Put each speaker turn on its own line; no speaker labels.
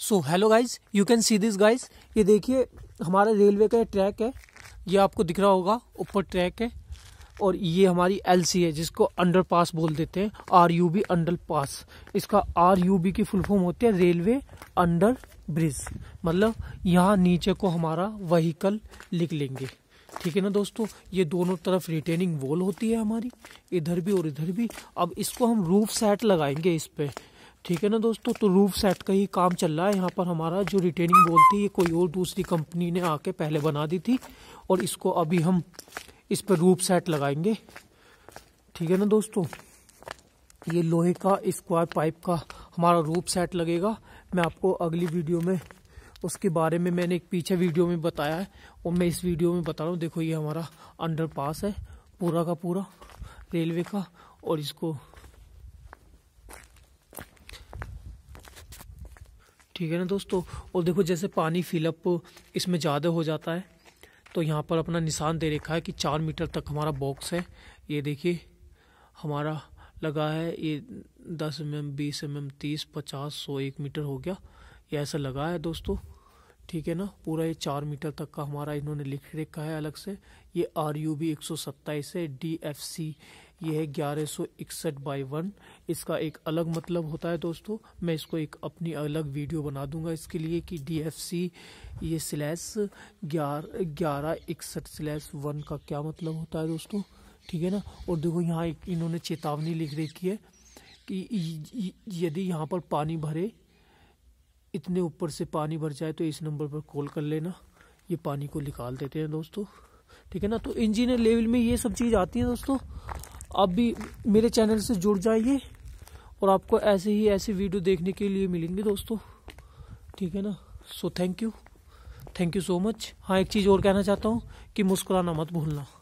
so hello guys you can see this guys ये देखिए हमारा रेलवे का ट्रैक है ये आपको दिख रहा होगा ऊपर ट्रैक है और ये हमारी एल है जिसको अंडर पास बोल देते हैं R U B underpass इसका आर यू बी की फुल फॉर्म होती है रेलवे अंडर ब्रिज मतलब यहाँ नीचे को हमारा वहीकल लिख लेंगे ठीक है ना दोस्तों ये दोनों तरफ रिटेनिंग वॉल होती है हमारी इधर भी और इधर भी अब इसको हम रूफ सेट लगाएंगे इस पर ठीक है ना दोस्तों तो रूफ सेट का ही काम चल रहा है यहाँ पर हमारा जो रिटेनिंग वॉल थी ये कोई और दूसरी कंपनी ने आके पहले बना दी थी और इसको अभी हम इस पर रूफ सेट लगाएंगे ठीक है ना दोस्तों ये लोहे का स्क्वायर पाइप का हमारा रूप सेट लगेगा मैं आपको अगली वीडियो में उसके बारे में मैंने एक पीछे वीडियो में बताया है और मैं इस वीडियो में बता रहा हूँ देखो ये हमारा अंडरपास है पूरा का पूरा रेलवे का और इसको ठीक है ना दोस्तों और देखो जैसे पानी फिलअप इसमें ज़्यादा हो जाता है तो यहाँ पर अपना निशान दे रखा है कि चार मीटर तक हमारा बॉक्स है ये देखिए हमारा लगा है ये दस एम mm, एम बीस एम mm, एम तीस पचास सौ एक मीटर हो गया ये ऐसा लगा है दोस्तों ठीक है ना पूरा ये चार मीटर तक का हमारा इन्होंने लिख रखा है अलग से ये आर यू बी एक सौ सत्ताईस है डी एफ सी ये है ग्यारह सौ इकसठ बाई वन इसका एक अलग मतलब होता है दोस्तों मैं इसको एक अपनी अलग वीडियो बना दूंगा इसके लिए कि सी ये स्लैस ग्यारह इकसठ स्लैस वन का क्या मतलब होता है दोस्तों ठीक है ना और देखो यहाँ एक इन्होंने चेतावनी लिख रखी है कि यदि यहाँ पर पानी भरे इतने ऊपर से पानी भर जाए तो इस नंबर पर कॉल कर लेना ये पानी को निकाल देते हैं दोस्तों ठीक है ना तो इंजीनियर लेवल में ये सब चीज़ आती है दोस्तों आप भी मेरे चैनल से जुड़ जाइए और आपको ऐसे ही ऐसे वीडियो देखने के लिए मिलेंगे दोस्तों ठीक है ना so thank you thank you so much हाँ एक चीज़ और कहना चाहता हूँ कि मुस्कुराना मत भूलना